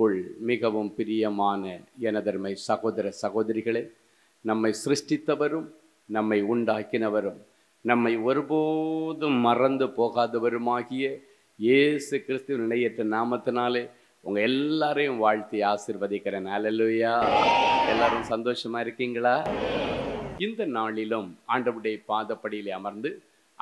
இயேசுக்குள் மிகவும் பிரியமான எனதர்மை சகோதர சகோதரிகளே நம்மை சிருஷ்டித்தவரும் நம்மை உண்டாக்கினவரும் நம்மை ஒருபோதும் மறந்து போகாதவருமாகிய இயேசு கிறிஸ்து நிலையற்ற நாமத்தினாலே உங்கள் எல்லாரையும் வாழ்த்தி ஆசிர்வதிக்கிறேன் அலலுயா எல்லாரும் சந்தோஷமாக இருக்கீங்களா இந்த நாளிலும் ஆண்டவுடைய பாதப்படியிலே அமர்ந்து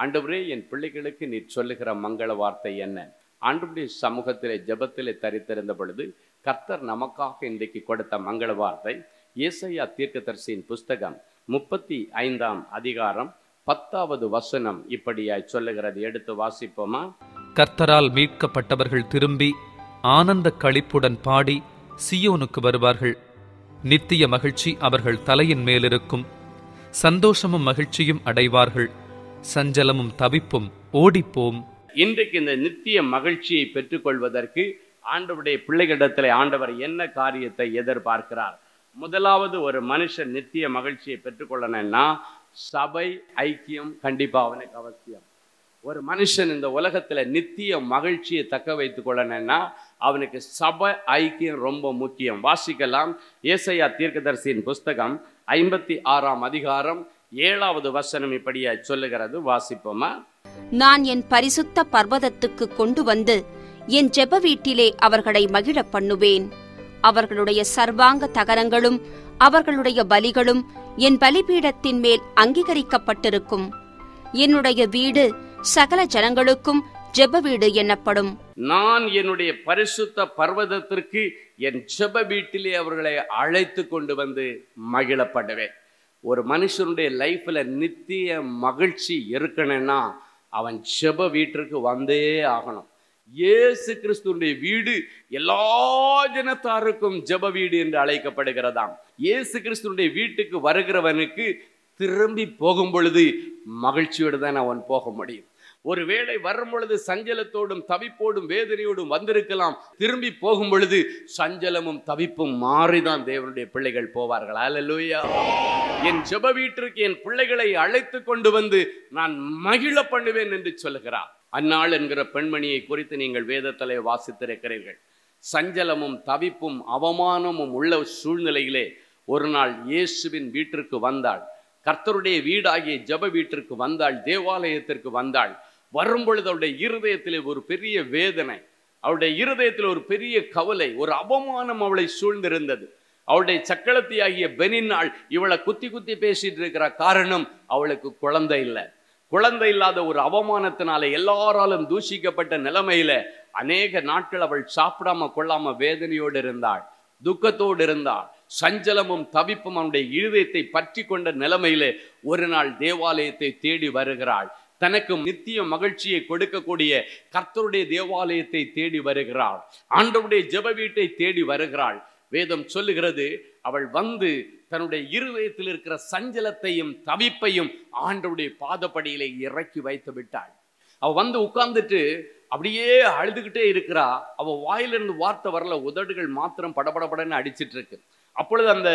ஆண்டவரே என் பிள்ளைகளுக்கு நீ சொல்லுகிற மங்கள வார்த்தை என்ன ஆண்டவுடைய சமூகத்திலே ஜபத்திலே தரித்திருந்த பொழுது கர்த்தர் நமக்காக இன்றைக்கு கொடுத்த மங்கள வார்த்தை இயேசையா தீர்க்கதரிசியின் புஸ்தகம் முப்பத்தி ஐந்தாம் அதிகாரம் பத்தாவது வசனம் இப்படியாய் சொல்லுகிறது எடுத்து வாசிப்போமா கர்த்தரால் மீட்கப்பட்டவர்கள் திரும்பி ஆனந்த களிப்புடன் பாடி சியோனுக்கு வருவார்கள் நித்திய மகிழ்ச்சி அவர்கள் தலையின் மேலிருக்கும் சந்தோஷமும் மகிழ்ச்சியும் அடைவார்கள் சஞ்சலமும் தவிப்பும் ஓடிப்போம் இன்றைக்கு இந்த நித்திய மகிழ்ச்சியை பெற்றுக்கொள்வதற்கு ஆண்டவருடைய பிள்ளைகளிடத்தில் ஆண்டவர் என்ன காரியத்தை எதிர்பார்க்கிறார் முதலாவது ஒரு மனுஷன் நித்திய மகிழ்ச்சியை பெற்றுக்கொள்ளணும்னா சபை ஐக்கியம் கண்டிப்பாக அவனுக்கு அவசியம் ஒரு மனுஷன் இந்த உலகத்தில் நித்திய மகிழ்ச்சியை தக்க வைத்து கொள்ளணும்னா அவனுக்கு சபை ஐக்கியம் ரொம்ப முக்கியம் வாசிக்கலாம் ஏசையா தீர்க்கதரிசியின் புஸ்தகம் ஐம்பத்தி ஆறாம் அதிகாரம் ஏழாவது வசனம் இப்படியா சொல்லுகிறது வாசிப்போமா நான் என் பரிசுத்த பர்வதத்துக்கு கொண்டு வந்து என் ஜெப வீட்டிலே அவர்களை மகிழப் பண்ணுவேன் அவர்களுடைய சர்வாங்க தகரங்களும் அவர்களுடைய பலிகளும் என் பலிபீடத்தின் மேல் அங்கீகரிக்கப்பட்டிருக்கும் என்னுடைய வீடு சகல ஜனங்களுக்கும் ஜெப வீடு எனப்படும் நான் என்னுடைய பரிசுத்த பர்வதத்திற்கு என் ஜெப வீட்டிலே அவர்களை அழைத்து கொண்டு வந்து மகிழப்படுவேன் ஒரு மனுஷனுடைய லைஃப்ல நித்திய மகிழ்ச்சி இருக்கணும்னா அவன் ஜெப வீட்டிற்கு வந்தே ஆகணும் இயேசு கிறிஸ்துடைய வீடு எல்லா ஜனத்தாருக்கும் ஜப வீடு என்று அழைக்கப்படுகிறதாம் இயேசு கிறிஸ்துடைய வீட்டுக்கு வருகிறவனுக்கு திரும்பி போகும் பொழுது மகிழ்ச்சியோடு தான் அவன் போக முடியும் ஒருவேளை வரும் பொழுது சஞ்சலத்தோடும் தவிப்போடும் வேதனையோடும் வந்திருக்கலாம் திரும்பி போகும் பொழுது சஞ்சலமும் தவிப்பும் மாறிதான் தேவனுடைய பிள்ளைகள் போவார்கள் அலலூயா என் ஜெப வீட்டிற்கு என் பிள்ளைகளை அழைத்து கொண்டு வந்து நான் மகிழ பண்ணுவேன் என்று சொல்கிறான் அந்நாள் என்கிற பெண்மணியை குறித்து நீங்கள் வேதத்தலை வாசித்திருக்கிறீர்கள் சஞ்சலமும் தவிப்பும் அவமானமும் உள்ள சூழ்நிலையிலே ஒரு நாள் இயேசுவின் வீட்டிற்கு வந்தாள் கர்த்தருடைய வீடாகிய ஜப வீட்டிற்கு வந்தாள் தேவாலயத்திற்கு வந்தாள் வரும் பொழுது அவருடைய இருதயத்திலே ஒரு பெரிய வேதனை அவருடைய இருதயத்தில் ஒரு பெரிய கவலை ஒரு அவமானம் அவளை சூழ்ந்திருந்தது அவளுடைய சக்களத்தி ஆகிய பெனின் நாள் இவளை குத்தி குத்தி பேசிட்டு இருக்கிற காரணம் அவளுக்கு குழந்தை இல்லை குழந்தை இல்லாத ஒரு அவமானத்தினால எல்லாராலும் தூஷிக்கப்பட்ட நிலைமையில அநேக நாட்கள் அவள் சாப்பிடாம கொள்ளாம வேதனையோடு இருந்தாள் துக்கத்தோடு இருந்தாள் சஞ்சலமும் தவிப்பும் அவனுடைய இழுதயத்தை பற்றி கொண்ட நிலைமையில ஒரு நாள் தேவாலயத்தை தேடி வருகிறாள் தனக்கு நித்திய மகிழ்ச்சியை கொடுக்கக்கூடிய கர்த்தருடைய தேவாலயத்தை தேடி வருகிறாள் ஆண்டவுடைய ஜெப வீட்டை தேடி வருகிறாள் வேதம் சொல்லுகிறது அவள் வந்து தன்னுடைய இருவயத்தில் இருக்கிற சஞ்சலத்தையும் தவிப்பையும் ஆண்டவுடைய பாதப்படியிலே இறக்கி வைத்து விட்டாள் அவ வந்து உட்கார்ந்துட்டு அப்படியே அழுதுகிட்டே இருக்கிறா அவ வாயிலிருந்து வார்த்தை வரல உதடுகள் மாத்திரம் படபடபடன்னு அடிச்சிட்டு இருக்கு அப்பொழுது அந்த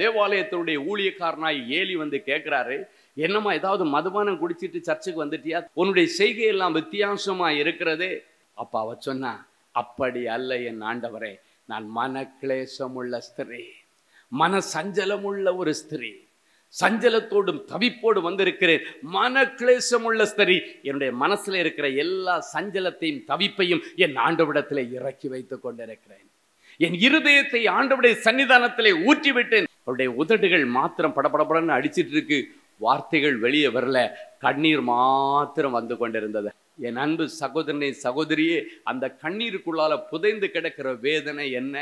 தேவாலயத்தினுடைய ஊழியக்காரனாய் ஏலி வந்து கேட்குறாரு என்னம்மா ஏதாவது மதுபானம் குடிச்சிட்டு சர்ச்சுக்கு வந்துட்டியா உன்னுடைய எல்லாம் வித்தியாசமா இருக்கிறதே அப்பா அவ சொன்னா அப்படி அல்ல என் ஆண்டவரே நான் மன கிளேசமுள்ள ஸ்திரே மன சஞ்சலமுள்ள ஒரு ஸ்திரீ சஞ்சலத்தோடும் தவிப்போடும் வந்திருக்கிறேன் மன கிளேசமுள்ள ஸ்திரீ என்னுடைய மனசில் இருக்கிற எல்லா சஞ்சலத்தையும் தவிப்பையும் என் ஆண்டவிடத்தில் இறக்கி வைத்து கொண்டிருக்கிறேன் என் இருதயத்தை ஆண்டவுடைய சன்னிதானத்திலே ஊற்றிவிட்டேன் அவருடைய உதடுகள் மாத்திரம் படபடபடன்னு அடிச்சிட்டு இருக்கு வார்த்தைகள் வெளியே வரல கண்ணீர் மாத்திரம் வந்து கொண்டிருந்தது என் அன்பு சகோதரனை சகோதரியே அந்த கண்ணீருக்குள்ளால புதைந்து கிடக்கிற வேதனை என்ன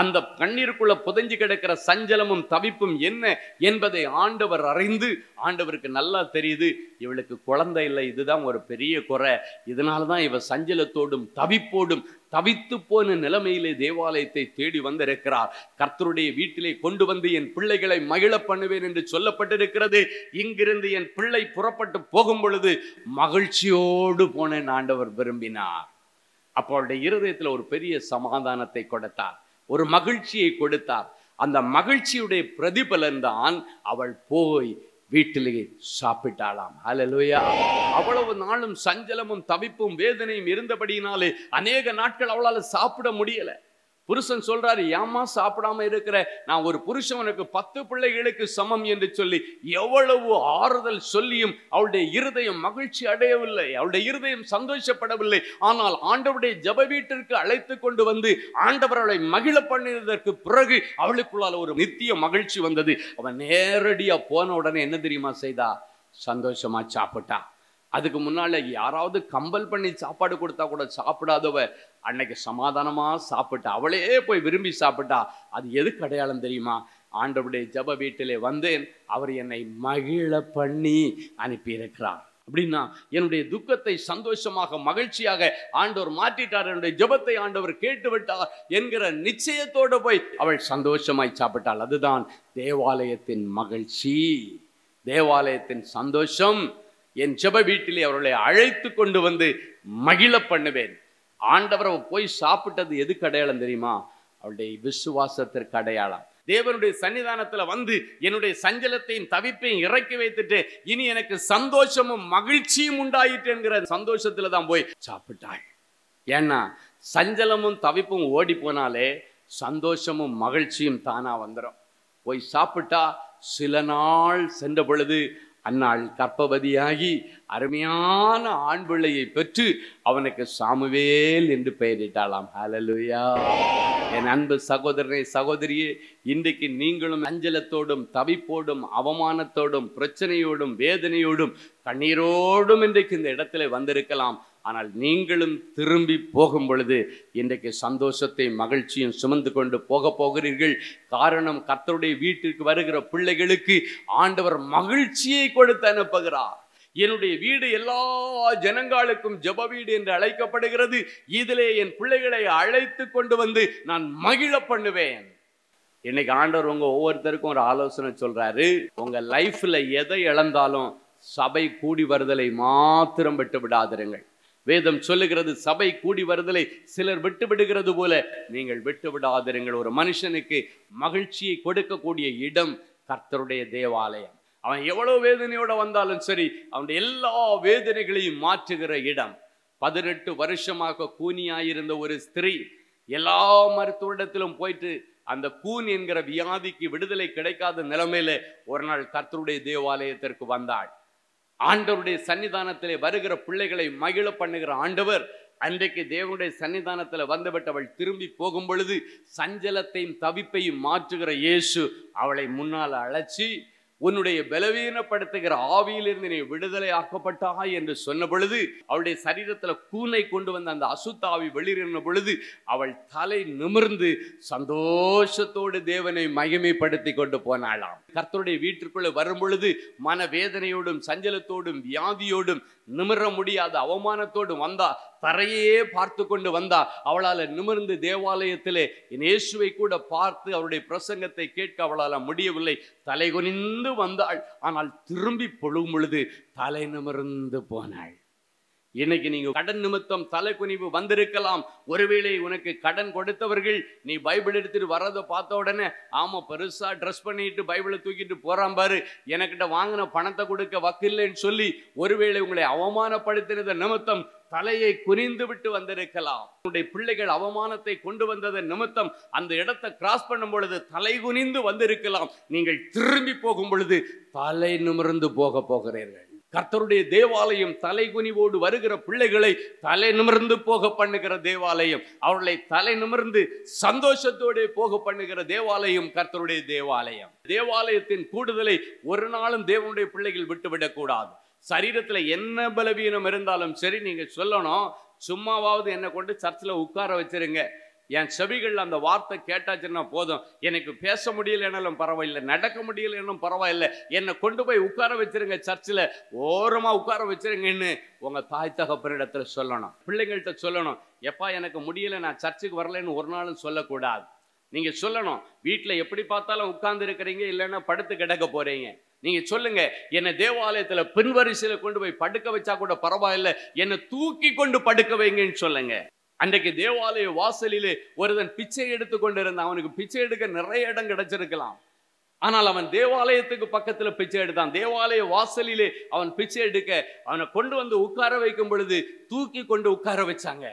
அந்த கண்ணீருக்குள்ள புதைஞ்சு கிடக்கிற சஞ்சலமும் தவிப்பும் என்ன என்பதை ஆண்டவர் அறிந்து ஆண்டவருக்கு நல்லா தெரியுது இவளுக்கு குழந்தை இல்லை இதுதான் ஒரு பெரிய குறை இதனால தான் இவ சஞ்சலத்தோடும் தவிப்போடும் தவித்து போன நிலைமையிலே தேவாலயத்தை தேடி வந்திருக்கிறார் கர்த்தருடைய வீட்டிலே கொண்டு வந்து என் பிள்ளைகளை மகிழ பண்ணுவேன் என்று சொல்லப்பட்டிருக்கிறது இங்கிருந்து என் பிள்ளை புறப்பட்டு போகும் பொழுது மகிழ்ச்சியோடு போனேன் ஆண்டவர் விரும்பினார் அப்போ அவருடைய இருதயத்தில் ஒரு பெரிய சமாதானத்தை கொடுத்தார் ஒரு மகிழ்ச்சியை கொடுத்தார் அந்த மகிழ்ச்சியுடைய பிரதிபலன் தான் அவள் போய் வீட்டிலேயே சாப்பிட்டாளாம் அலலுயா அவ்வளவு நாளும் சஞ்சலமும் தவிப்பும் வேதனையும் இருந்தபடியினாலே அநேக நாட்கள் அவளால் சாப்பிட முடியலை புருஷன் சொல்றாரு ஏமா சாப்பிடாம இருக்கிற நான் ஒரு புருஷவனுக்கு பத்து பிள்ளைகளுக்கு சமம் என்று சொல்லி எவ்வளவு ஆறுதல் சொல்லியும் அவளுடைய இருதயம் மகிழ்ச்சி அடையவில்லை அவளுடைய இருதயம் சந்தோஷப்படவில்லை ஆனால் ஆண்டவருடைய ஜப வீட்டிற்கு அழைத்து கொண்டு வந்து ஆண்டவர் அவளை மகிழ பண்ணினதற்கு பிறகு அவளுக்குள்ளால் ஒரு நித்திய மகிழ்ச்சி வந்தது அவன் நேரடியா போன உடனே என்ன தெரியுமா செய்தா சந்தோஷமா சாப்பிட்டான் அதுக்கு முன்னால் யாராவது கம்பல் பண்ணி சாப்பாடு கொடுத்தா கூட சாப்பிடாதவ அன்னைக்கு சமாதானமாக சாப்பிட்டா அவளே போய் விரும்பி சாப்பிட்டா அது எதுக்கு அடையாளம் தெரியுமா ஆண்டவுடைய ஜப வீட்டிலே வந்தேன் அவர் என்னை மகிழ பண்ணி அனுப்பியிருக்கிறார் அப்படின்னா என்னுடைய துக்கத்தை சந்தோஷமாக மகிழ்ச்சியாக ஆண்டவர் மாற்றிட்டார் என்னுடைய ஜபத்தை ஆண்டவர் கேட்டுவிட்டார் என்கிற நிச்சயத்தோடு போய் அவள் சந்தோஷமாய் சாப்பிட்டாள் அதுதான் தேவாலயத்தின் மகிழ்ச்சி தேவாலயத்தின் சந்தோஷம் என் ஜப வீட்டிலே அவர்களை அழைத்து கொண்டு வந்து மகிழ பண்ணுவேன் ஆண்டவர் போய் சாப்பிட்டது எதுக்கு அடையாளம் தெரியுமா அவளுடைய விசுவாசத்திற்கு அடையாளம் தேவனுடைய சன்னிதானத்தில் வந்து என்னுடைய சஞ்சலத்தையும் தவிப்பையும் இறக்கி வைத்துட்டு இனி எனக்கு சந்தோஷமும் மகிழ்ச்சியும் உண்டாயிட்டு என்கிற சந்தோஷத்துல தான் போய் சாப்பிட்டாள் ஏன்னா சஞ்சலமும் தவிப்பும் ஓடி போனாலே சந்தோஷமும் மகிழ்ச்சியும் தானாக வந்துடும் போய் சாப்பிட்டா சில நாள் சென்ற பொழுது அந்நாள் கற்பவதியாகி அருமையான ஆண் பிள்ளையை பெற்று அவனுக்கு சாமுவேல் என்று பெயரிட்டாளாம் ஹலலுயா என் அன்பு சகோதரனை சகோதரியே இன்றைக்கு நீங்களும் அஞ்சலத்தோடும் தவிப்போடும் அவமானத்தோடும் பிரச்சனையோடும் வேதனையோடும் கண்ணீரோடும் இன்றைக்கு இந்த இடத்துல வந்திருக்கலாம் ஆனால் நீங்களும் திரும்பி போகும் பொழுது இன்றைக்கு சந்தோஷத்தை மகிழ்ச்சியும் சுமந்து கொண்டு போக போகிறீர்கள் காரணம் கர்த்தருடைய வீட்டிற்கு வருகிற பிள்ளைகளுக்கு ஆண்டவர் மகிழ்ச்சியை கொடுத்து அனுப்புகிறார் என்னுடைய வீடு எல்லா ஜனங்களுக்கும் ஜப வீடு என்று அழைக்கப்படுகிறது இதிலே என் பிள்ளைகளை அழைத்து கொண்டு வந்து நான் மகிழ பண்ணுவேன் இன்னைக்கு ஆண்டவர் உங்க ஒவ்வொருத்தருக்கும் ஒரு ஆலோசனை சொல்றாரு உங்க லைஃப்ல எதை இழந்தாலும் சபை கூடி வருதலை மாத்திரம் விட்டு விடாதிருங்கள் வேதம் சொல்லுகிறது சபை கூடி வருதலை சிலர் விட்டு விடுகிறது போல நீங்கள் விட்டு விடாதிருங்கள் ஒரு மனுஷனுக்கு மகிழ்ச்சியை கொடுக்கக்கூடிய இடம் கர்த்தருடைய தேவாலயம் அவன் எவ்வளவு வேதனையோட வந்தாலும் சரி அவனுடைய எல்லா வேதனைகளையும் மாற்றுகிற இடம் பதினெட்டு வருஷமாக கூனியாயிருந்த ஒரு ஸ்திரீ எல்லா மருத்துவரிடத்திலும் போயிட்டு அந்த கூன் என்கிற வியாதிக்கு விடுதலை கிடைக்காத நிலைமையில ஒரு நாள் கர்த்தருடைய தேவாலயத்திற்கு வந்தாள் ஆண்டவருடைய சன்னிதானத்திலே வருகிற பிள்ளைகளை மகிழ பண்ணுகிற ஆண்டவர் அன்றைக்கு தேவனுடைய சன்னிதானத்தில் வந்துவிட்டு அவள் திரும்பி போகும் பொழுது சஞ்சலத்தையும் தவிப்பையும் மாற்றுகிற இயேசு அவளை முன்னால் அழைச்சி உன்னுடைய பலவீனப்படுத்துகிற ஆவியிலிருந்து நீ விடுதலை ஆக்கப்பட்டாய் என்று சொன்ன பொழுது அவளுடைய சரீரத்தில் கூனை கொண்டு வந்த அந்த அசுத்தாவி வெளியிருந்த பொழுது அவள் தலை நிமிர்ந்து சந்தோஷத்தோடு தேவனை மகிமைப்படுத்தி கொண்டு போனாளாம் கர்த்தருடைய வீட்டிற்குள்ளே வரும் பொழுது மன வேதனையோடும் சஞ்சலத்தோடும் வியாதியோடும் நிமிர முடியாத அவமானத்தோடு வந்தா தரையே பார்த்து கொண்டு வந்தா அவளால் நிமிர்ந்து தேவாலயத்திலே இயேசுவை கூட பார்த்து அவருடைய பிரசங்கத்தை கேட்க அவளால் முடியவில்லை தலை கொனிந்து வந்தாள் ஆனால் திரும்பி பொழுகும் பொழுது தலை நிமிர்ந்து போனாள் இன்னைக்கு நீங்க கடன் நிமித்தம் தலைக்குனிவு வந்திருக்கலாம் ஒருவேளை உனக்கு கடன் கொடுத்தவர்கள் நீ பைபிள் எடுத்துட்டு வர்றதை பார்த்த உடனே ஆமா பெருசா ட்ரெஸ் பண்ணிட்டு பைபிளை தூக்கிட்டு போறான் பாரு எனக்கிட்ட வாங்கின பணத்தை கொடுக்க வக்கில்லைன்னு சொல்லி ஒருவேளை உங்களை அவமானப்படுத்தினத நிமித்தம் தலையை குறிந்து விட்டு வந்திருக்கலாம் உன்னுடைய பிள்ளைகள் அவமானத்தை கொண்டு வந்ததன் நிமித்தம் அந்த இடத்தை கிராஸ் பண்ணும் பொழுது தலை குனிந்து வந்திருக்கலாம் நீங்கள் திரும்பி போகும் பொழுது தலை நிமிர்ந்து போக போகிறீர்கள் கர்த்தருடைய தேவாலயம் தலைகுனிவோடு வருகிற பிள்ளைகளை தலை நிமிர்ந்து போக பண்ணுகிற தேவாலயம் அவர்களை தலை நிமிர்ந்து சந்தோஷத்தோடு போக பண்ணுகிற தேவாலயம் கர்த்தருடைய தேவாலயம் தேவாலயத்தின் கூடுதலை ஒரு நாளும் தேவனுடைய பிள்ளைகள் விட்டுவிடக்கூடாது சரீரத்தில் என்ன பலவீனம் இருந்தாலும் சரி நீங்கள் சொல்லணும் சும்மாவாவது என்னை கொண்டு சர்ச்சில் உட்கார வச்சிருங்க என் செவிகள் அந்த வார்த்தை கேட்டாச்சுன்னா போதும் எனக்கு பேச முடியலனாலும் பரவாயில்லை நடக்க முடியலனும் பரவாயில்லை என்னை கொண்டு போய் உட்கார வச்சிருங்க சர்ச்சில் ஓரமாக உட்கார வச்சிருங்கன்னு உங்கள் தாய் தகப்பரிடத்தில் சொல்லணும் பிள்ளைங்கள்ட்ட சொல்லணும் எப்பா எனக்கு முடியலை நான் சர்ச்சுக்கு வரலன்னு ஒரு நாளும் சொல்லக்கூடாது நீங்கள் சொல்லணும் வீட்டில் எப்படி பார்த்தாலும் உட்கார்ந்து இருக்கிறீங்க இல்லைன்னா படுத்து கிடக்க போகிறீங்க நீங்கள் சொல்லுங்கள் என்னை தேவாலயத்தில் பின்வரிசையில் கொண்டு போய் படுக்க வச்சா கூட பரவாயில்லை என்னை தூக்கி கொண்டு படுக்க வைங்கன்னு சொல்லுங்கள் அன்றைக்கு தேவாலய வாசலிலே ஒருதன் பிச்சை எடுத்து கொண்டிருந்தான் அவனுக்கு பிச்சை எடுக்க நிறைய இடம் கிடைச்சிருக்கலாம் ஆனால் அவன் தேவாலயத்துக்கு பக்கத்தில் பிச்சை எடுத்தான் தேவாலய வாசலிலே அவன் பிச்சை எடுக்க அவனை கொண்டு வந்து உட்கார வைக்கும் பொழுது தூக்கி கொண்டு உட்கார வச்சாங்க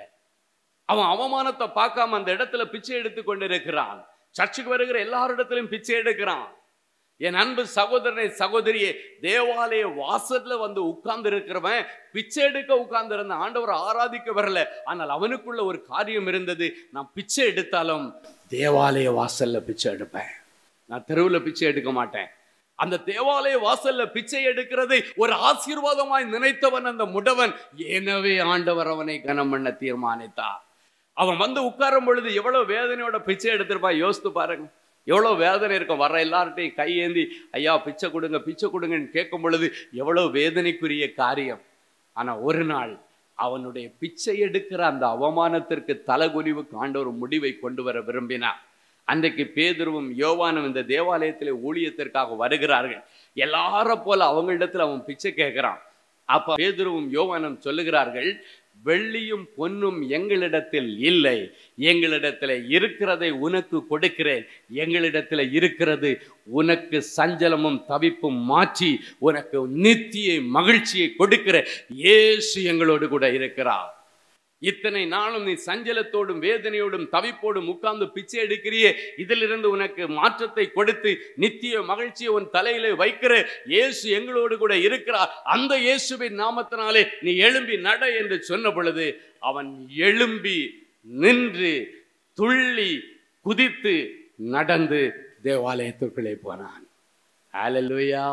அவன் அவமானத்தை பார்க்காம அந்த இடத்துல பிச்சை எடுத்து கொண்டு இருக்கிறான் சர்ச்சுக்கு வருகிற எல்லாரிடத்திலும் பிச்சை எடுக்கிறான் என் அன்பு சகோதரனை சகோதரியே தேவாலய வாசல்ல வந்து உட்கார்ந்து இருக்கிறவன் பிச்சை எடுக்க உட்கார்ந்து இருந்த ஆண்டவரை ஆராதிக்க வரல ஆனால் அவனுக்குள்ள ஒரு காரியம் இருந்தது நான் பிச்சை எடுத்தாலும் தேவாலய வாசல்ல பிச்சை எடுப்பேன் நான் தெருவில் பிச்சை எடுக்க மாட்டேன் அந்த தேவாலய வாசல்ல பிச்சை எடுக்கிறது ஒரு ஆசீர்வாதமாய் நினைத்தவன் அந்த முடவன் எனவே ஆண்டவர் அவனை கனம் பண்ண தீர்மானித்தான் அவன் வந்து உட்காரும் பொழுது எவ்வளவு வேதனையோட பிச்சை எடுத்திருப்பா யோசித்து பாருங்க எவ்வளோ வேதனை இருக்கும் வர எல்லார்ட்டையும் கையேந்தி ஐயா பிச்சை கொடுங்க பிச்சை கொடுங்கன்னு கேட்கும் பொழுது எவ்வளோ வேதனைக்குரிய காரியம் ஆனால் ஒரு நாள் அவனுடைய பிச்சை எடுக்கிற அந்த அவமானத்திற்கு காண்ட ஒரு முடிவை கொண்டு வர விரும்பினார் அன்றைக்கு பேதுருவும் யோவானும் இந்த தேவாலயத்தில் ஊழியத்திற்காக வருகிறார்கள் எல்லார போல அவங்களிடத்தில் அவன் பிச்சை கேட்கிறான் அப்ப பேதுருவும் யோவானும் சொல்லுகிறார்கள் வெள்ளியும் பொன்னும் எங்களிடத்தில் இல்லை எங்களிடத்தில் இருக்கிறதை உனக்கு கொடுக்கிறேன் எங்களிடத்தில் இருக்கிறது உனக்கு சஞ்சலமும் தவிப்பும் மாற்றி உனக்கு நித்திய மகிழ்ச்சியை கொடுக்கிற இயேசு எங்களோடு கூட இருக்கிறார் இத்தனை நாளும் நீ சஞ்சலத்தோடும் வேதனையோடும் தவிப்போடும் உட்கார்ந்து பிச்சை எடுக்கிறியே இதிலிருந்து உனக்கு மாற்றத்தை கொடுத்து நித்திய மகிழ்ச்சியை உன் தலையிலே வைக்கிற இயேசு எங்களோடு கூட இருக்கிறார் அந்த இயேசுவின் நாமத்தினாலே நீ எழும்பி நட என்று சொன்ன பொழுது அவன் எழும்பி நின்று துள்ளி குதித்து நடந்து தேவாலயத்திற்குள்ளே போனான் அலலுயா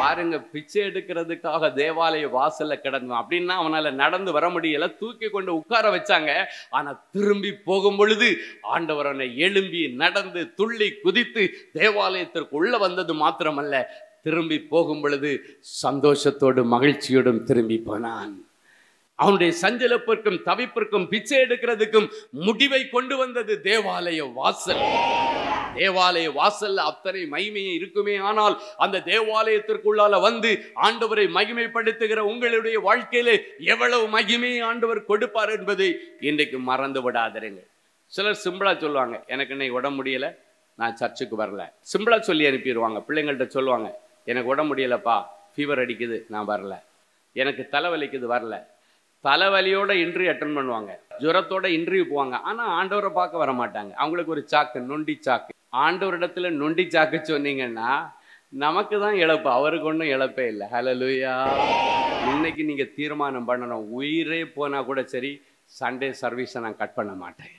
பாருங்க பிச்சை எடுக்கிறதுக்காக தேவாலய வாசல்ல கிடந்தான் அப்படின்னா அவனால நடந்து வர முடியல தூக்கி கொண்டு உட்கார வச்சாங்க ஆனா திரும்பி போகும் பொழுது ஆண்டவரனை எழும்பி நடந்து துள்ளி குதித்து தேவாலயத்திற்கு உள்ள வந்தது மாத்திரமல்ல திரும்பி போகும் பொழுது சந்தோஷத்தோடும் மகிழ்ச்சியோடும் திரும்பி போனான் அவனுடைய சஞ்சலப்பிற்கும் தவிப்பிற்கும் பிச்சை எடுக்கிறதுக்கும் முடிவை கொண்டு வந்தது தேவாலய வாசல் தேவாலய வாசல்ல அத்தனை மகிமையை இருக்குமே ஆனால் அந்த தேவாலயத்திற்குள்ளால வந்து ஆண்டவரை மகிமைப்படுத்துகிற உங்களுடைய வாழ்க்கையில எவ்வளவு மகிமையை ஆண்டவர் கொடுப்பார் என்பதை இன்றைக்கு மறந்து விடாதருங்க சிலர் சிம்பிளா சொல்லுவாங்க எனக்கு இன்னைக்கு உடம்பு முடியல நான் சர்ச்சுக்கு வரல சிம்பிளா சொல்லி அனுப்பிடுவாங்க பிள்ளைங்கள்ட்ட சொல்லுவாங்க எனக்கு உடம்பு முடியலப்பா ஃபீவர் அடிக்குது நான் வரல எனக்கு தலைவலிக்குது வரல தலைவலியோட இன்டர்வியூ அட்டன் பண்ணுவாங்க ஜுரத்தோட இன்டர்வியூ போவாங்க ஆனால் ஆண்டவரை பார்க்க வர மாட்டாங்க அவங்களுக்கு ஒரு சாக்கு நொண்டி சாக்கு ஆண்டவரிடத்துல நொண்டி சாக்கு சொன்னீங்கன்னா நமக்கு தான் இழப்பு அவருக்கு ஒன்றும் இழப்பே இல்லை ஹலலுயா இன்னைக்கு நீங்கள் தீர்மானம் பண்ணணும் உயிரே போனால் கூட சரி சண்டே சர்வீஸை நான் கட் பண்ண மாட்டேன்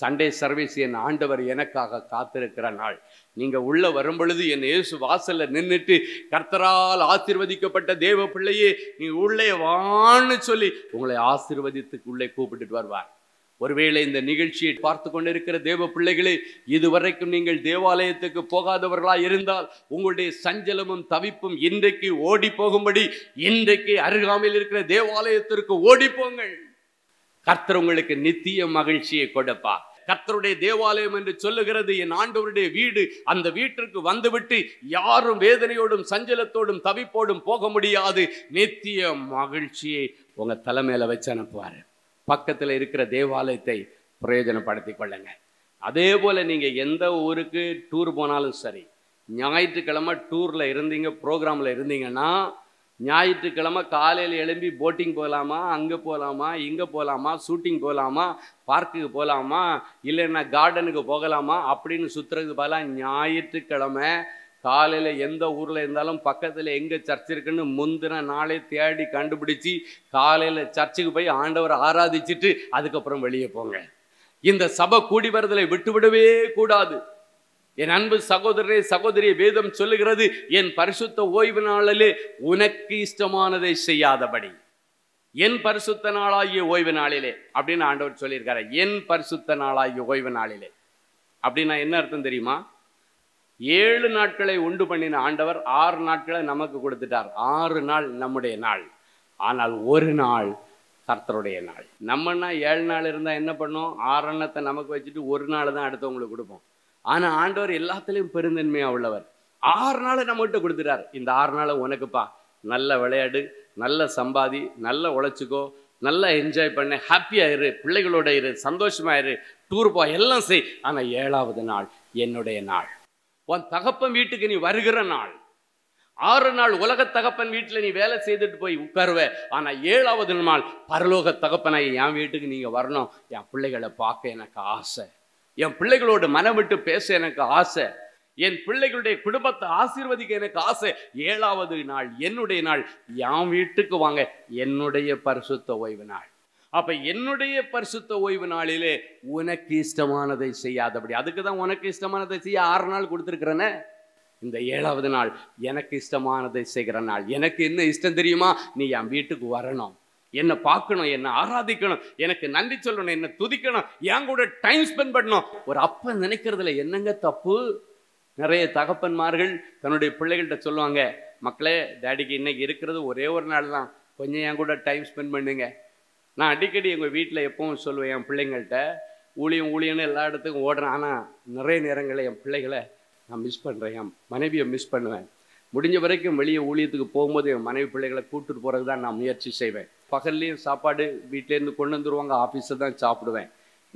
சண்டே சர்வீஸ் என் ஆண்டவர் எனக்காக காத்திருக்கிற நாள் நீங்கள் உள்ளே வரும்பொழுது என் இயேசு வாசலில் நின்றுட்டு கர்த்தரால் ஆசிர்வதிக்கப்பட்ட தேவ பிள்ளையே நீ உள்ளே வான்னு சொல்லி உங்களை ஆசிர்வதித்துக்கு உள்ளே கூப்பிட்டுட்டு வருவார் ஒருவேளை இந்த நிகழ்ச்சியை பார்த்து கொண்டிருக்கிற தேவ பிள்ளைகளே இதுவரைக்கும் நீங்கள் தேவாலயத்துக்கு போகாதவர்களாக இருந்தால் உங்களுடைய சஞ்சலமும் தவிப்பும் இன்றைக்கு ஓடி போகும்படி இன்றைக்கு அருகாமையில் இருக்கிற தேவாலயத்திற்கு ஓடி போங்கள் கர்த்தர் உங்களுக்கு நித்திய மகிழ்ச்சியை கொடுப்பார் கர்த்தருடைய தேவாலயம் என்று சொல்லுகிறது என் ஆண்டவருடைய வீடு அந்த வீட்டிற்கு வந்துவிட்டு யாரும் வேதனையோடும் சஞ்சலத்தோடும் தவிப்போடும் போக முடியாது நித்திய மகிழ்ச்சியை உங்க தலைமையில வச்சு அனுப்புவார் பக்கத்தில் இருக்கிற தேவாலயத்தை பிரயோஜனப்படுத்தி கொள்ளுங்க அதே போல நீங்க எந்த ஊருக்கு டூர் போனாலும் சரி ஞாயிற்றுக்கிழமை டூர்ல இருந்தீங்க ப்ரோக்ராம்ல இருந்தீங்கன்னா ஞாயிற்றுக்கிழமை காலையில் எழும்பி போட்டிங் போகலாமா அங்கே போகலாமா இங்கே போகலாமா ஷூட்டிங் போகலாமா பார்க்குக்கு போகலாமா இல்லைன்னா கார்டனுக்கு போகலாமா அப்படின்னு சுற்றுறதுக்கு பதிலாக ஞாயிற்றுக்கிழமை காலையில் எந்த ஊரில் இருந்தாலும் பக்கத்தில் எங்கே சர்ச் இருக்குன்னு முந்தின நாளே தேடி கண்டுபிடிச்சி காலையில் சர்ச்சுக்கு போய் ஆண்டவரை ஆராதிச்சுட்டு அதுக்கப்புறம் வெளியே போங்க இந்த சபை கூடி வரதில் விட்டுவிடவே கூடாது என் அன்பு சகோதரே சகோதரி வேதம் சொல்லுகிறது என் பரிசுத்த ஓய்வு நாளிலே உனக்கு இஷ்டமானதை செய்யாதபடி என் பரிசுத்த நாளாகிய ஓய்வு நாளிலே அப்படின்னு ஆண்டவர் சொல்லியிருக்காரு என் பரிசுத்த நாளாகிய ஓய்வு நாளிலே அப்படின்னா என்ன அர்த்தம் தெரியுமா ஏழு நாட்களை உண்டு பண்ணின ஆண்டவர் ஆறு நாட்களை நமக்கு கொடுத்துட்டார் ஆறு நாள் நம்முடைய நாள் ஆனால் ஒரு நாள் கர்த்தருடைய நாள் நம்மன்னா ஏழு நாள் இருந்தால் என்ன பண்ணோம் ஆறு எண்ணத்தை நமக்கு வச்சுட்டு ஒரு நாள் தான் அடுத்தவங்களுக்கு கொடுப்போம் ஆனால் ஆண்டவர் எல்லாத்துலேயும் பெருந்தன்மையாக உள்ளவர் ஆறு நாளை நம்மகிட்ட கொடுத்துட்டார் இந்த ஆறு நாளை உனக்குப்பா நல்ல விளையாடு நல்ல சம்பாதி நல்ல உழைச்சிக்கோ நல்லா என்ஜாய் பண்ண ஹாப்பியாக இரு பிள்ளைகளோட இரு சந்தோஷமாக இரு டூர் போ எல்லாம் செய் ஆனால் ஏழாவது நாள் என்னுடைய நாள் உன் தகப்பன் வீட்டுக்கு நீ வருகிற நாள் ஆறு நாள் உலக தகப்பன் வீட்டில் நீ வேலை செய்துட்டு போய் உட்காருவ ஆனால் ஏழாவது நாள் பரலோக தகப்பனாய் என் வீட்டுக்கு நீங்கள் வரணும் என் பிள்ளைகளை பார்க்க எனக்கு ஆசை என் பிள்ளைகளோடு மனம் விட்டு பேச எனக்கு ஆசை என் பிள்ளைகளுடைய குடும்பத்தை ஆசீர்வதிக்க எனக்கு ஆசை ஏழாவது நாள் என்னுடைய நாள் என் வீட்டுக்கு வாங்க என்னுடைய பரிசுத்த ஓய்வு நாள் அப்ப என்னுடைய பரிசுத்த ஓய்வு நாளிலே உனக்கு இஷ்டமானதை செய்யாதபடி அதுக்கு தான் உனக்கு இஷ்டமானதை செய்ய ஆறு நாள் கொடுத்துருக்கிறேனே இந்த ஏழாவது நாள் எனக்கு இஷ்டமானதை செய்கிற நாள் எனக்கு என்ன இஷ்டம் தெரியுமா நீ என் வீட்டுக்கு வரணும் என்னை பார்க்கணும் என்னை ஆராதிக்கணும் எனக்கு நன்றி சொல்லணும் என்னை துதிக்கணும் என் கூட டைம் ஸ்பெண்ட் பண்ணணும் ஒரு அப்பா நினைக்கிறதுல என்னங்க தப்பு நிறைய தகப்பன்மார்கள் தன்னுடைய பிள்ளைகள்கிட்ட சொல்லுவாங்க மக்களே டேடிக்கு இன்னைக்கு இருக்கிறது ஒரே ஒரு நாள் தான் கொஞ்சம் என் கூட டைம் ஸ்பெண்ட் பண்ணுங்க நான் அடிக்கடி எங்கள் வீட்டில் எப்பவும் சொல்லுவேன் என் பிள்ளைங்கள்ட்ட ஊழியம் ஊழியம்னு எல்லா இடத்துக்கும் ஓடுறேன் ஆனால் நிறைய நேரங்களில் என் பிள்ளைகளை நான் மிஸ் பண்ணுறேன் என் மனைவியை மிஸ் பண்ணுவேன் முடிஞ்ச வரைக்கும் வெளியே ஊழியத்துக்கு போகும்போது என் மனைவி பிள்ளைகளை கூப்பிட்டு போகிறது தான் நான் முயற்சி செய்வேன் பகல்லையும் சாப்பாடு வீட்டிலேருந்து கொண்டு வந்துருவாங்க ஆஃபீஸில் தான் சாப்பிடுவேன்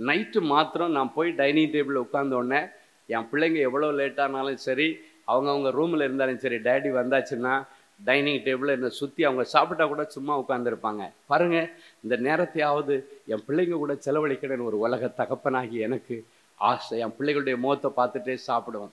நைட்டு மாத்திரம் நான் போய் டைனிங் டேபிளில் உட்காந்தோடனே என் பிள்ளைங்க எவ்வளோ லேட்டானாலும் சரி அவங்கவுங்க ரூமில் இருந்தாலும் சரி டேடி வந்தாச்சுன்னா டைனிங் டேபிளில் என்னை சுற்றி அவங்க சாப்பிட்டா கூட சும்மா உட்காந்துருப்பாங்க பாருங்கள் இந்த நேரத்தையாவது என் பிள்ளைங்க கூட செலவழிக்கணும்னு ஒரு உலக தகப்பனாகி எனக்கு ஆசை என் பிள்ளைகளுடைய முகத்தை பார்த்துட்டே சாப்பிடுவேன்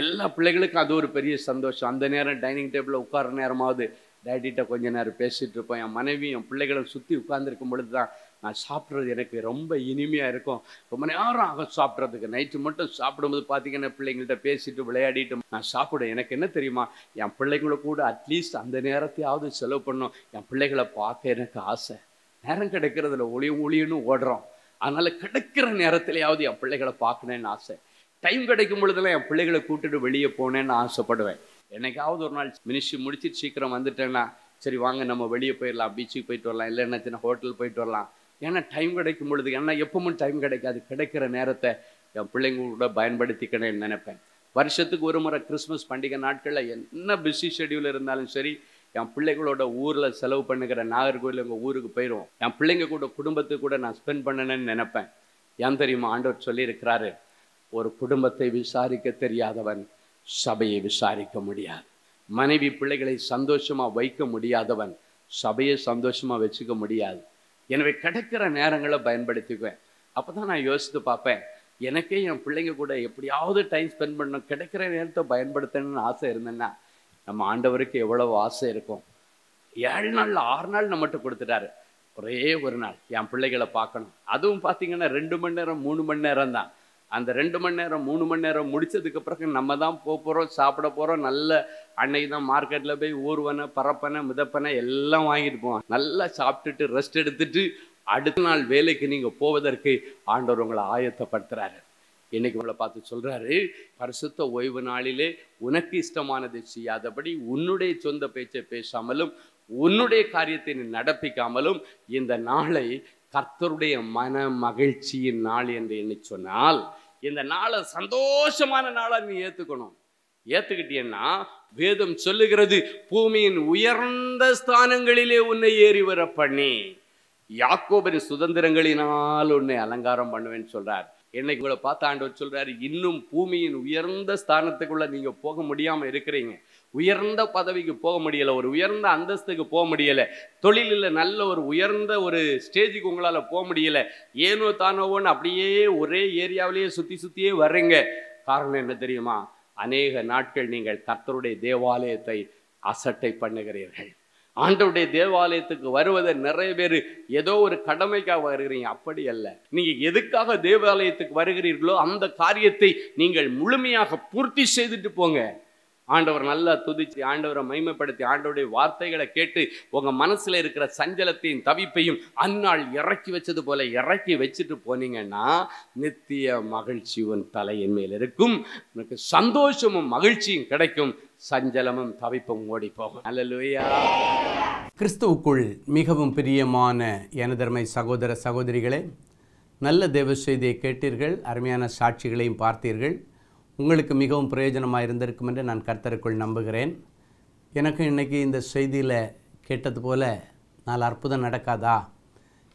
எல்லா பிள்ளைகளுக்கும் அது ஒரு பெரிய சந்தோஷம் அந்த நேரம் டைனிங் டேபிளில் உட்கார நேரமாவது டேடிகிட்ட கொஞ்ச நேரம் பேசிகிட்டு இருப்போம் என் மனைவி என் பிள்ளைகளும் சுற்றி உட்காந்துருக்கும் பொழுது தான் நான் சாப்பிட்றது எனக்கு ரொம்ப இனிமையாக இருக்கும் ரொம்ப நேரம் ஆகும் சாப்பிட்றதுக்கு நைட்டு மட்டும் சாப்பிடும்போது பார்த்திங்கன்னா பிள்ளைங்கள்ட்ட பேசிட்டு விளையாடிட்டு நான் சாப்பிடுவேன் எனக்கு என்ன தெரியுமா என் பிள்ளைங்களை கூட அட்லீஸ்ட் அந்த நேரத்தையாவது செலவு பண்ணும் என் பிள்ளைகளை பார்க்க எனக்கு ஆசை நேரம் கிடைக்கிறதுல ஒளி ஒளின்னு ஓடுறோம் அதனால் கிடைக்கிற நேரத்துலையாவது என் பிள்ளைகளை பார்க்கணுன்னு ஆசை டைம் கிடைக்கும் பொழுதுலாம் என் பிள்ளைகளை கூட்டிட்டு வெளியே போனேன்னு ஆசைப்படுவேன் என்னைக்காவது ஒரு நாள் மினிஷி முடிச்சுட்டு சீக்கிரம் வந்துட்டேன்னா சரி வாங்க நம்ம வெளியே போயிடலாம் பீச்சுக்கு போயிட்டு வரலாம் இல்லை என்ன ஹோட்டல் போயிட்டு வரலாம் ஏன்னா டைம் கிடைக்கும் பொழுது ஏன்னா எப்பவுமே டைம் கிடைக்காது கிடைக்கிற நேரத்தை என் பிள்ளைங்க கூட பயன்படுத்திக்கணும்னு நினைப்பேன் வருஷத்துக்கு ஒரு முறை கிறிஸ்மஸ் பண்டிகை நாட்களில் என்ன பிஸி ஷெடியூல் இருந்தாலும் சரி என் பிள்ளைகளோட ஊரில் செலவு பண்ணுகிற நாகர்கோவில் எங்கள் ஊருக்கு போயிடுவோம் என் பிள்ளைங்க கூட குடும்பத்துக்கு கூட நான் ஸ்பெண்ட் பண்ணணும்னு நினைப்பேன் ஏன் தெரியுமா ஆண்டவர் சொல்லியிருக்கிறாரு ஒரு குடும்பத்தை விசாரிக்க தெரியாதவன் சபையை விசாரிக்க முடியாது மனைவி பிள்ளைகளை சந்தோஷமாக வைக்க முடியாதவன் சபையை சந்தோஷமாக வச்சுக்க முடியாது எனவே கிடைக்கிற நேரங்களை பயன்படுத்திக்குவேன் அப்போ தான் நான் யோசித்து பார்ப்பேன் எனக்கே என் பிள்ளைங்க கூட எப்படியாவது டைம் ஸ்பெண்ட் பண்ணணும் கிடைக்கிற நேரத்தை பயன்படுத்தணும்னு ஆசை இருந்தேன்னா நம்ம ஆண்டவருக்கு எவ்வளவு ஆசை இருக்கும் ஏழு நாள் ஆறு நாள் நம்மகிட்ட கொடுத்துட்டாரு ஒரே ஒரு நாள் என் பிள்ளைகளை பார்க்கணும் அதுவும் பார்த்தீங்கன்னா ரெண்டு மணி நேரம் மூணு மணி நேரம் தான் அந்த ரெண்டு மணி நேரம் மூணு மணி நேரம் முடித்ததுக்கு பிறகு நம்ம தான் போகிறோம் சாப்பிட போகிறோம் நல்ல அன்னைக்கு தான் மார்க்கெட்டில் போய் ஊர்வனை பரப்பனை மிதப்பனை எல்லாம் வாங்கிட்டு போவோம் நல்லா சாப்பிட்டுட்டு ரெஸ்ட் எடுத்துட்டு அடுத்த நாள் வேலைக்கு நீங்கள் போவதற்கு ஆண்டவர் உங்களை ஆயத்தப்படுத்துகிறாரு இன்னைக்கு உங்களை பார்த்து சொல்கிறாரு பரிசுத்த ஓய்வு நாளிலே உனக்கு இஷ்டமானதை செய்யாதபடி உன்னுடைய சொந்த பேச்சை பேசாமலும் உன்னுடைய காரியத்தை நடப்பிக்காமலும் இந்த நாளை கர்த்தருடைய மன மகிழ்ச்சியின் நாள் என்று எண்ணி சொன்னால் இந்த நாளை சந்தோஷமான நாளாக நீ ஏற்றுக்கணும் ஏற்றுக்கிட்டீன்னா வேதம் சொல்லுகிறது பூமியின் உயர்ந்த ஸ்தானங்களிலே உன்னை ஏறி வர பண்ணி யாக்கோபரின் சுதந்திரங்களினால் உன்னை அலங்காரம் பண்ணுவேன்னு சொல்கிறார் என்னைக்கு உங்களை பார்த்து ஆண்டவர் இன்னும் பூமியின் உயர்ந்த ஸ்தானத்துக்குள்ள நீங்க போக முடியாமல் இருக்கிறீங்க உயர்ந்த பதவிக்கு போக முடியலை ஒரு உயர்ந்த அந்தஸ்துக்கு போக முடியலை தொழிலில் நல்ல ஒரு உயர்ந்த ஒரு ஸ்டேஜுக்கு உங்களால் போக முடியலை ஏனோ தானோவோன்னு அப்படியே ஒரே ஏரியாவிலேயே சுற்றி சுற்றியே வர்றீங்க காரணம் என்ன தெரியுமா அநேக நாட்கள் நீங்கள் கர்த்தருடைய தேவாலயத்தை அசட்டை பண்ணுகிறீர்கள் ஆண்டவுடைய தேவாலயத்துக்கு வருவதை நிறைய பேர் ஏதோ ஒரு கடமைக்காக வருகிறீங்க அப்படி அல்ல நீங்கள் எதுக்காக தேவாலயத்துக்கு வருகிறீர்களோ அந்த காரியத்தை நீங்கள் முழுமையாக பூர்த்தி செய்துட்டு போங்க ஆண்டவர் நல்லா துதிச்சு ஆண்டவரை மைமைப்படுத்தி ஆண்டவருடைய வார்த்தைகளை கேட்டு உங்கள் மனசில் இருக்கிற சஞ்சலத்தையும் தவிப்பையும் அந்நாள் இறக்கி வச்சது போல இறக்கி வச்சுட்டு போனீங்கன்னா நித்திய மகிழ்ச்சி உன் தலையின் மேல் இருக்கும் உனக்கு சந்தோஷமும் மகிழ்ச்சியும் கிடைக்கும் சஞ்சலமும் தவிப்பும் ஓடி போகும் லூயா கிறிஸ்துவுக்குள் மிகவும் பிரியமான எனதர்மை சகோதர சகோதரிகளே நல்ல தேவ செய்தியை கேட்டீர்கள் அருமையான சாட்சிகளையும் பார்த்தீர்கள் உங்களுக்கு மிகவும் பிரயோஜனமாக இருந்திருக்கும் என்று நான் கர்த்தருக்குள் நம்புகிறேன் எனக்கும் இன்றைக்கி இந்த செய்தியில் கேட்டது போல் நாலு அற்புதம் நடக்காதா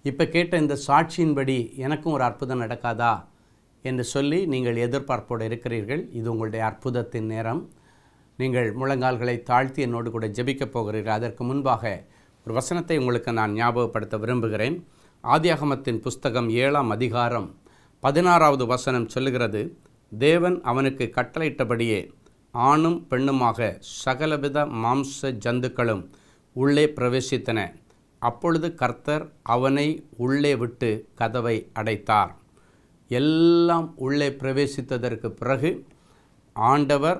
இப்போ கேட்ட இந்த சாட்சியின்படி எனக்கும் ஒரு அற்புதம் நடக்காதா என்று சொல்லி நீங்கள் எதிர்பார்ப்போடு இருக்கிறீர்கள் இது உங்களுடைய அற்புதத்தின் நேரம் நீங்கள் முழங்கால்களை தாழ்த்தி என்னோடு கூட ஜபிக்கப் போகிறீர்கள் அதற்கு முன்பாக ஒரு வசனத்தை உங்களுக்கு நான் ஞாபகப்படுத்த விரும்புகிறேன் ஆதியாகமத்தின் புஸ்தகம் ஏழாம் அதிகாரம் பதினாறாவது வசனம் சொல்லுகிறது தேவன் அவனுக்கு கட்டளையிட்டபடியே ஆணும் பெண்ணுமாக சகலவித மாம்ச ஜந்துக்களும் உள்ளே பிரவேசித்தன அப்பொழுது கர்த்தர் அவனை உள்ளே விட்டு கதவை அடைத்தார் எல்லாம் உள்ளே பிரவேசித்ததற்கு பிறகு ஆண்டவர்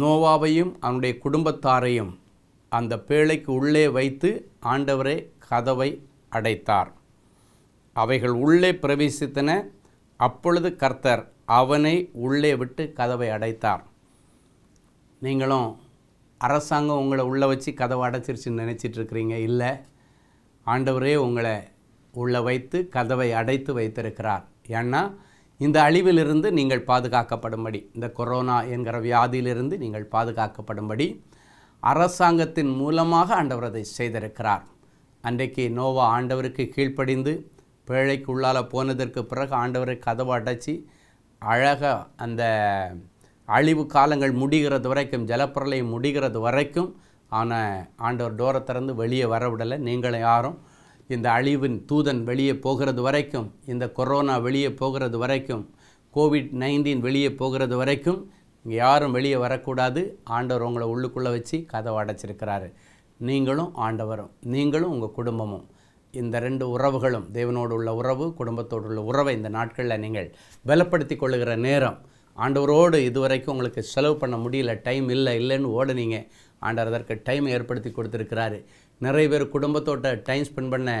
நோவாவையும் அவனுடைய குடும்பத்தாரையும் அந்த பேழைக்கு உள்ளே வைத்து ஆண்டவரே கதவை அடைத்தார் அவைகள் உள்ளே பிரவேசித்தன அப்பொழுது கர்த்தர் அவனை உள்ளே விட்டு கதவை அடைத்தார் நீங்களும் அரசாங்கம் உங்களை உள்ளே வச்சு கதவை அடைச்சிருச்சுன்னு நினச்சிட்ருக்கிறீங்க இல்லை ஆண்டவரே உங்களை உள்ளே வைத்து கதவை அடைத்து வைத்திருக்கிறார் ஏன்னா இந்த அழிவிலிருந்து நீங்கள் பாதுகாக்கப்படும்படி இந்த கொரோனா என்கிற வியாதியிலிருந்து நீங்கள் பாதுகாக்கப்படும்படி அரசாங்கத்தின் மூலமாக ஆண்டவர் அதை செய்திருக்கிறார் அன்றைக்கு நோவா ஆண்டவருக்கு கீழ்ப்படிந்து பேழைக்கு உள்ளால் போனதற்கு பிறகு ஆண்டவரை கதவை அடைச்சி அழகாக அந்த அழிவு காலங்கள் முடிகிறது வரைக்கும் ஜலப்பிரளயம் முடிகிறது வரைக்கும் ஆன ஆண்டவர் டோரத்திறந்து வெளியே வரவிடலை நீங்களும் யாரும் இந்த அழிவின் தூதன் வெளியே போகிறது வரைக்கும் இந்த கொரோனா வெளியே போகிறது வரைக்கும் கோவிட் நைன்டீன் வெளியே போகிறது வரைக்கும் இங்கே யாரும் வெளியே வரக்கூடாது ஆண்டவர் உங்களை உள்ளுக்குள்ளே வச்சு கதவை அடைச்சிருக்கிறாரு நீங்களும் ஆண்டவரும் நீங்களும் உங்கள் குடும்பமும் இந்த ரெண்டு உறவுகளும் தேவனோடு உள்ள உறவு குடும்பத்தோடு உள்ள உறவை இந்த நாட்களில் நீங்கள் பலப்படுத்தி கொள்ளுகிற நேரம் ஆண்டவரோடு இதுவரைக்கும் உங்களுக்கு செலவு பண்ண முடியல டைம் இல்லை இல்லைன்னு ஓடுனீங்க ஆண்டவர் அதற்கு டைம் ஏற்படுத்தி கொடுத்துருக்கிறாரு நிறைய பேர் குடும்பத்தோட டைம் ஸ்பெண்ட் பண்ண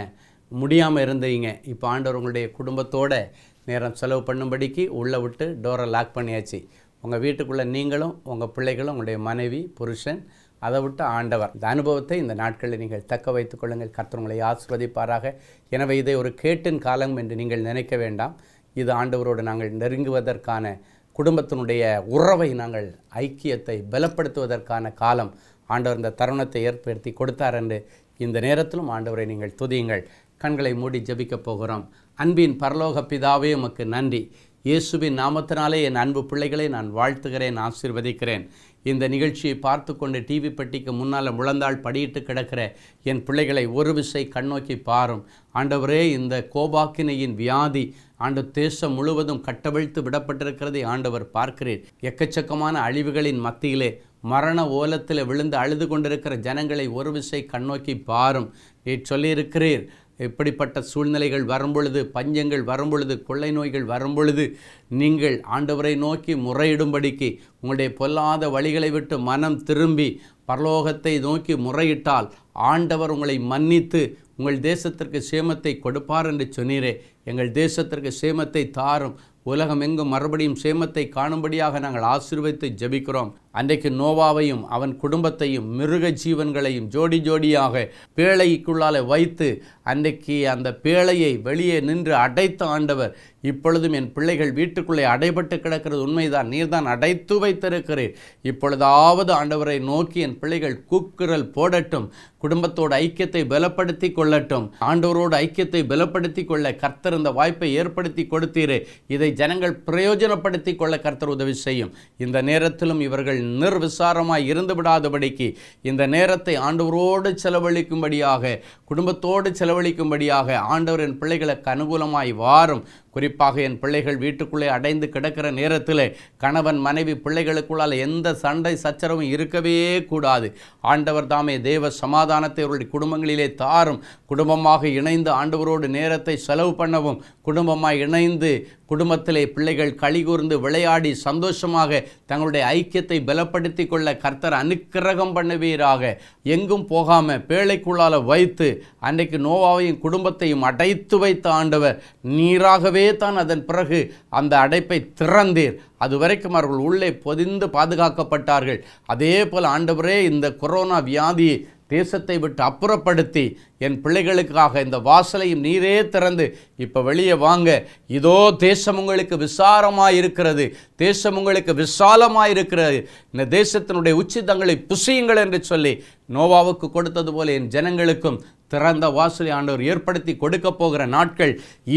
முடியாமல் இருந்தீங்க இப்போ ஆண்டவர் உங்களுடைய குடும்பத்தோடு நேரம் செலவு பண்ணும்படிக்கு உள்ளே விட்டு டோரை லாக் பண்ணியாச்சு உங்கள் வீட்டுக்குள்ளே நீங்களும் உங்கள் பிள்ளைகளும் உங்களுடைய மனைவி புருஷன் அதை விட்டு ஆண்டவர் இந்த அனுபவத்தை இந்த நாட்களில் நீங்கள் தக்க வைத்துக் கொள்ளுங்கள் கர்த்தவங்களை ஆசிர்வதிப்பாராக எனவே இதை ஒரு கேட்டின் காலம் என்று நீங்கள் நினைக்க வேண்டாம் இது ஆண்டவரோடு நாங்கள் நெருங்குவதற்கான குடும்பத்தினுடைய உறவை நாங்கள் ஐக்கியத்தை பலப்படுத்துவதற்கான காலம் ஆண்டவர் இந்த தருணத்தை ஏற்படுத்தி கொடுத்தார் என்று இந்த நேரத்திலும் ஆண்டவரை நீங்கள் துதியுங்கள் கண்களை மூடி ஜபிக்கப் போகிறோம் அன்பின் பரலோக பிதாவே உமக்கு நன்றி இயேசுவின் நாமத்தினாலே என் அன்பு பிள்ளைகளை நான் வாழ்த்துகிறேன் ஆசீர்வதிக்கிறேன் இந்த நிகழ்ச்சியை பார்த்து கொண்டு டிவி பெட்டிக்கு முன்னால் முழந்தாள் படியிட்டு கிடக்கிற என் பிள்ளைகளை ஒரு விசை கண்ணோக்கி பாரும் ஆண்டவரே இந்த கோபாக்கினையின் வியாதி ஆண்டு தேசம் முழுவதும் கட்டவிழ்த்து விடப்பட்டிருக்கிறதை ஆண்டவர் பார்க்கிறீர் எக்கச்சக்கமான அழிவுகளின் மத்தியிலே மரண ஓலத்தில் விழுந்து அழுது கொண்டிருக்கிற ஜனங்களை ஒரு விசை கண்ணோக்கி பாரும் நீ சொல்லியிருக்கிறீர் இப்படிப்பட்ட சூழ்நிலைகள் வரும்பொழுது பஞ்சங்கள் வரும்பொழுது கொள்ளை நோய்கள் வரும்பொழுது நீங்கள் ஆண்டவரை நோக்கி முறையிடும்படிக்கு உங்களுடைய பொல்லாத வழிகளை விட்டு மனம் திரும்பி பரலோகத்தை நோக்கி முறையிட்டால் ஆண்டவர் உங்களை மன்னித்து உங்கள் தேசத்திற்கு சேமத்தை கொடுப்பார் என்று சொன்னீரே எங்கள் தேசத்திற்கு சேமத்தை தாரும் உலகம் எங்கும் மறுபடியும் சேமத்தை காணும்படியாக நாங்கள் ஆசீர்வதித்து ஜபிக்கிறோம் அன்றைக்கு நோவாவையும் அவன் குடும்பத்தையும் மிருக ஜீவன்களையும் ஜோடி ஜோடியாக பேழைக்குள்ளாலே வைத்து அன்றைக்கு அந்த பேழையை வெளியே நின்று அடைத்த ஆண்டவர் இப்பொழுதும் என் பிள்ளைகள் வீட்டுக்குள்ளே அடைபட்டு கிடக்கிறது உண்மைதான் நீர்தான் அடைத்து வைத்திருக்கிறேன் இப்பொழுதாவது ஆண்டவரை நோக்கி என் பிள்ளைகள் கூக்குரல் போடட்டும் குடும்பத்தோடு ஐக்கியத்தை பலப்படுத்தி கொள்ளட்டும் ஆண்டவரோடு ஐக்கியத்தை பலப்படுத்தி கொள்ள கர்த்தர் இந்த வாய்ப்பை ஏற்படுத்தி கொடுத்தீரே இதை ஜனங்கள் பிரயோஜனப்படுத்தி கொள்ள கர்த்தர் உதவி செய்யும் இந்த நேரத்திலும் இவர்கள் நிர்விசாரமாய் இருந்து விடாதபடிக்கு இந்த நேரத்தை ஆண்டவரோடு செலவழிக்கும்படியாக குடும்பத்தோடு செலவழிக்கும்படியாக ஆண்டவரின் பிள்ளைகளுக்கு அனுகூலமாய் வாரும் குறிப்பாக என் பிள்ளைகள் வீட்டுக்குள்ளே அடைந்து கிடக்கிற நேரத்தில் கணவன் மனைவி பிள்ளைகளுக்குள்ளால் எந்த சண்டை சச்சரவும் இருக்கவே கூடாது ஆண்டவர் தாமே தேவ சமாதானத்தை அவருடைய குடும்பங்களிலே தாரும் குடும்பமாக இணைந்து ஆண்டவரோடு நேரத்தை செலவு பண்ணவும் குடும்பமாக இணைந்து குடும்பத்திலே பிள்ளைகள் கழிகூர்ந்து விளையாடி சந்தோஷமாக தங்களுடைய ஐக்கியத்தை பலப்படுத்தி கொள்ள கர்த்தர் அனுக்கிரகம் பண்ணுவீராக எங்கும் போகாமல் பேழைக்குள்ளால் வைத்து அன்றைக்கு நோவாவையும் குடும்பத்தையும் அடைத்து வைத்த ஆண்டவர் நீராகவே ஆகவே தான் அதன் பிறகு அந்த அடைப்பை திறந்தீர் அது வரைக்கும் அவர்கள் உள்ளே பொதிந்து பாதுகாக்கப்பட்டார்கள் அதே போல் ஆண்டவரே இந்த கொரோனா வியாதி தேசத்தை விட்டு அப்புறப்படுத்தி என் பிள்ளைகளுக்காக இந்த வாசலையும் நீரே திறந்து இப்போ வெளியே வாங்க இதோ தேசம் உங்களுக்கு விசாரமாக இருக்கிறது தேசம் உங்களுக்கு விசாலமாக இருக்கிறது இந்த தேசத்தினுடைய உச்சிதங்களை புசியுங்கள் என்று சொல்லி நோவாவுக்கு கொடுத்தது போல என் ஜனங்களுக்கும் திறந்த வாசலை ஆண்டவர் ஏற்படுத்தி கொடுக்க போகிற நாட்கள்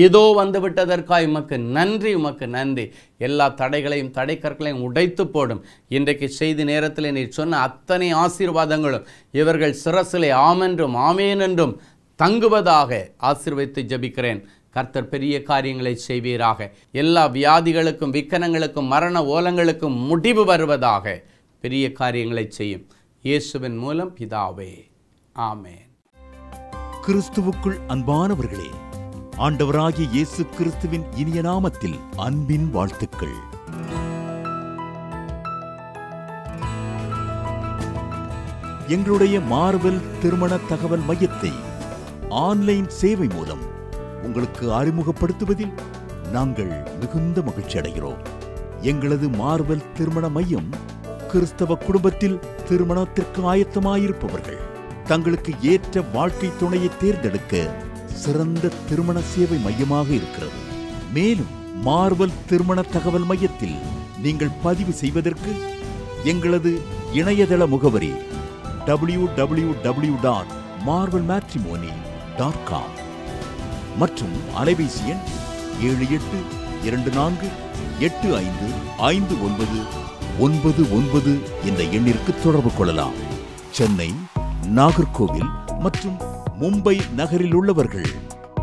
இதோ வந்துவிட்டதற்காய் உமக்கு நன்றி உமக்கு நன்றி எல்லா தடைகளையும் தடைக்கற்களையும் உடைத்து போடும் இன்றைக்கு செய்தி நேரத்தில் நீ சொன்ன அத்தனை ஆசீர்வாதங்களும் இவர்கள் சிரசிலே ஆமென்றும் ஆமேனென்றும் தங்குவதாக ஆசிர்வைத்து ஜபிக்கிறேன் கர்த்தர் பெரிய காரியங்களை செய்வீராக எல்லா வியாதிகளுக்கும் விக்கனங்களுக்கும் மரண ஓலங்களுக்கும் முடிவு வருவதாக பெரிய காரியங்களை செய்யும் இயேசுவின் மூலம் பிதாவே ஆமே கிறிஸ்துவுக்குள் அன்பானவர்களே ஆண்டவராகிய இயேசு கிறிஸ்துவின் இனிய நாமத்தில் அன்பின் வாழ்த்துக்கள் எங்களுடைய மார்வல் திருமண தகவல் மையத்தை ஆன்லைன் சேவை மூலம் உங்களுக்கு அறிமுகப்படுத்துவதில் நாங்கள் மிகுந்த மகிழ்ச்சி அடைகிறோம் எங்களது மார்வல் திருமண மையம் கிறிஸ்தவ குடும்பத்தில் திருமணத்திற்கு ஆயத்தமாயிருப்பவர்கள் தங்களுக்கு ஏற்ற வாழ்க்கை துணையை தேர்ந்தெடுக்க சிறந்த திருமண சேவை மையமாக இருக்கிறது மேலும் மார்வல் திருமண தகவல் மையத்தில் நீங்கள் பதிவு செய்வதற்கு எங்களது இணையதள முகவரி W W W dot Marvel matrimony dot com மற்றும் அலைபேசி எண் ஏழு எட்டு இரண்டு நான்கு எட்டு ஐந்து ஐந்து ஒன்பது ஒன்பது ஒன்பது என்ற எண்ணிற்கு தொடர்பு கொள்ளலாம் சென்னை நாகர்கோவில் மற்றும் மும்பை நகரில் உள்ளவர்கள்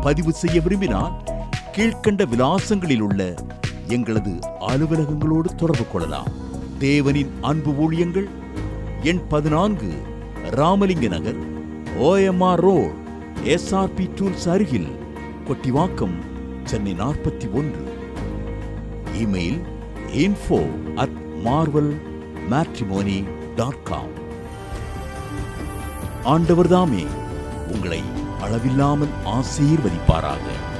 பதிவு செய்ய விரும்பினால் கீழ்கண்ட விலாசங்களில் உள்ள எங்களது அலுவலகங்களோடு தொடர்பு கொள்ளலாம் தேவனின் அன்பு ஊழியங்கள் எண் பதினான்கு Ramalinga Nagar OMR road SRP tools அருகில் கொட்டிவாக்கம் சென்னை நாற்பத்தி ஒன்று email info at Marvel matrimony dot com ஆண்டவர்தாமே உங்களை அளவில்லாமல் ஆசீர்வதிப்பாராக